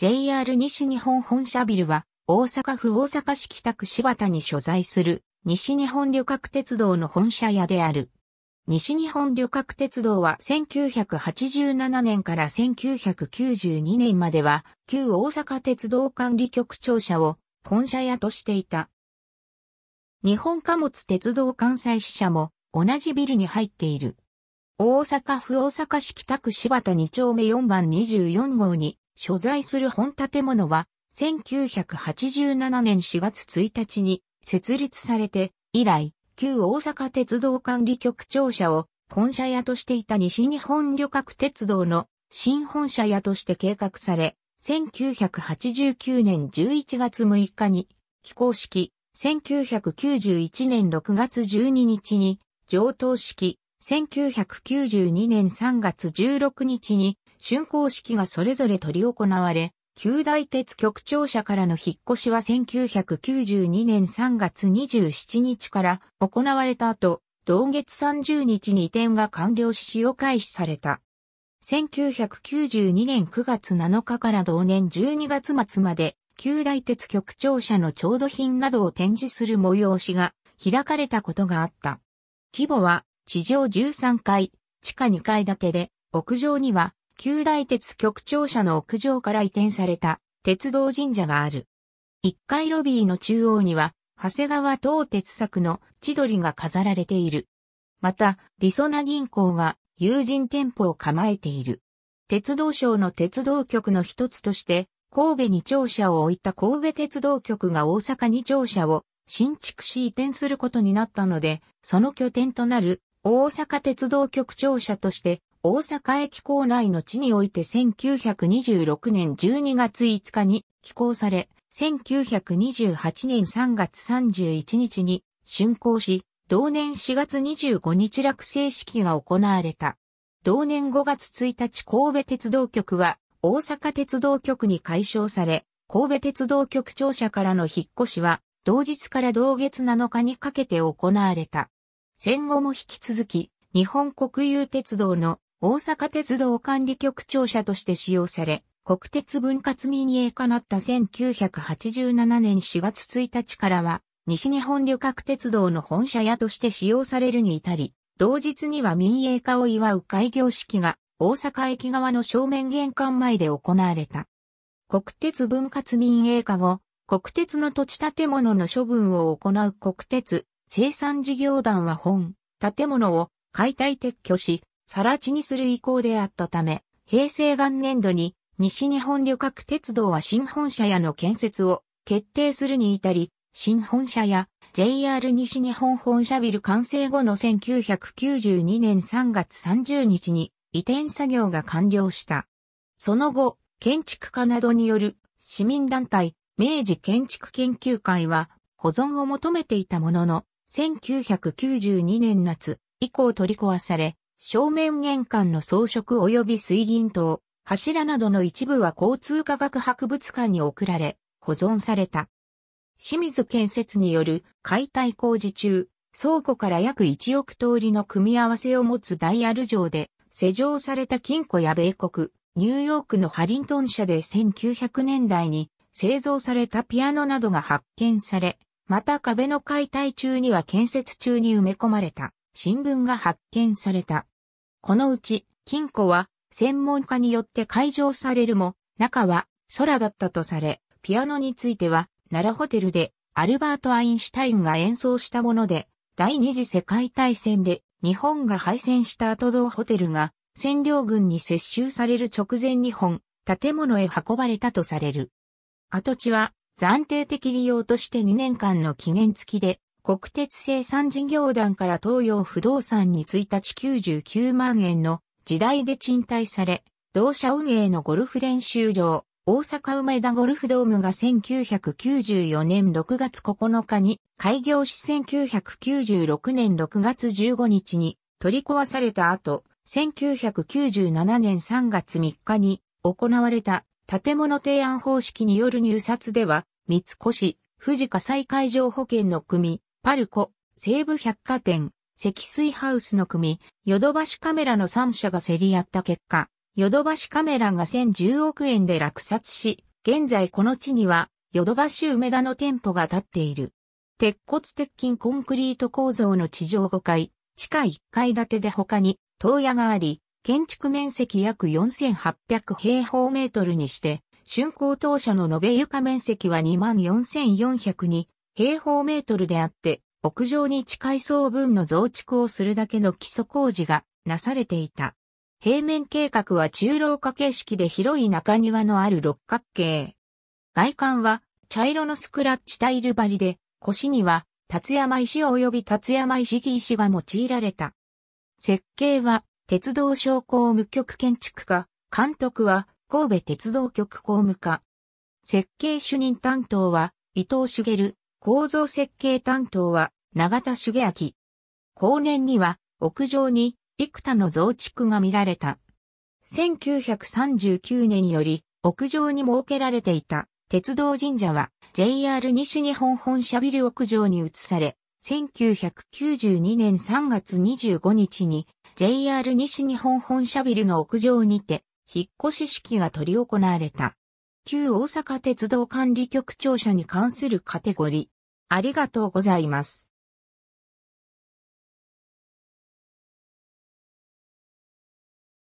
JR 西日本本社ビルは、大阪府大阪市北区柴田に所在する、西日本旅客鉄道の本社屋である。西日本旅客鉄道は1987年から1992年までは、旧大阪鉄道管理局庁舎を本社屋としていた。日本貨物鉄道関西支社も同じビルに入っている。大阪府大阪市北区柴田2丁目4番24号に所在する本建物は、1987年4月1日に設立されて、以来、旧大阪鉄道管理局庁舎を本社屋としていた西日本旅客鉄道の新本社屋として計画され、1989年11月6日に起工式、1991年6月12日に上等式、1992年3月16日に竣工式がそれぞれ取り行われ、旧大鉄局長舎からの引っ越しは1992年3月27日から行われた後、同月30日に移転が完了し使用開始された。1992年9月7日から同年12月末まで、旧大鉄局長舎の調度品などを展示する催しが開かれたことがあった。規模は地上13階、地下2階建てで、屋上には旧大鉄局庁舎の屋上から移転された鉄道神社がある。一階ロビーの中央には、長谷川東鉄作の千鳥が飾られている。また、りそな銀行が友人店舗を構えている。鉄道省の鉄道局の一つとして、神戸に庁舎を置いた神戸鉄道局が大阪に庁舎を新築し移転することになったので、その拠点となる大阪鉄道局庁舎として大阪駅構内の地において1926年12月5日に寄港され、1928年3月31日に竣工し、同年4月25日落成式が行われた。同年5月1日神戸鉄道局は大阪鉄道局に解消され、神戸鉄道局庁舎からの引っ越しは同日から同月7日にかけて行われた。戦後も引き続き日本国有鉄道の大阪鉄道管理局庁舎として使用され、国鉄分割民営化なった1987年4月1日からは、西日本旅客鉄道の本社屋として使用されるに至り、同日には民営化を祝う開業式が大阪駅側の正面玄関前で行われた。国鉄分割民営化後、国鉄の土地建物の処分を行う国鉄生産事業団は本建物を解体撤去し、更地にする意向であったため、平成元年度に西日本旅客鉄道は新本社屋の建設を決定するに至り、新本社や JR 西日本本社ビル完成後の1992年3月30日に移転作業が完了した。その後、建築家などによる市民団体明治建築研究会は保存を求めていたものの、1992年夏以降取り壊され、正面玄関の装飾及び水銀灯、柱などの一部は交通科学博物館に送られ、保存された。清水建設による解体工事中、倉庫から約1億通りの組み合わせを持つダイヤル上で、施錠された金庫や米国、ニューヨークのハリントン社で1900年代に製造されたピアノなどが発見され、また壁の解体中には建設中に埋め込まれた。新聞が発見された。このうち、金庫は専門家によって解錠されるも、中は空だったとされ、ピアノについては奈良ホテルでアルバート・アインシュタインが演奏したもので、第二次世界大戦で日本が敗戦した後同ホテルが占領軍に接収される直前日本、建物へ運ばれたとされる。跡地は暫定的利用として2年間の期限付きで国鉄生産事業団から東洋不動産に1日99万円の時代で賃貸され、同社運営のゴルフ練習場、大阪梅田ゴルフドームが1994年6月9日に開業し1996年6月15日に取り壊された後、1997年3月3日に行われた建物提案方式による入札では、三越、富士火災海上保険の組、パルコ、西武百貨店、積水ハウスの組、ヨドバシカメラの3社が競り合った結果、ヨドバシカメラが1010億円で落札し、現在この地には、ヨドバシ梅田の店舗が建っている。鉄骨鉄筋コンクリート構造の地上5階、地下1階建てで他に、東屋があり、建築面積約4800平方メートルにして、竣工当初の延べ床面積は24,402平方メートルであって、屋上に近い層分の増築をするだけの基礎工事がなされていた。平面計画は中廊化形式で広い中庭のある六角形。外観は茶色のスクラッチタイル張りで、腰には達山石及び達山石木石が用いられた。設計は鉄道商工無局建築家、監督は神戸鉄道局工務課。設計主任担当は伊藤茂、構造設計担当は永田茂明。後年には屋上に幾多の増築が見られた。1939年より屋上に設けられていた鉄道神社は JR 西日本本社ビル屋上に移され、1992年3月25日に JR 西日本本社ビルの屋上にて引っ越し式が取り行われた。旧大阪鉄道管理局庁舎に関するカテゴリー。ありがとうございます。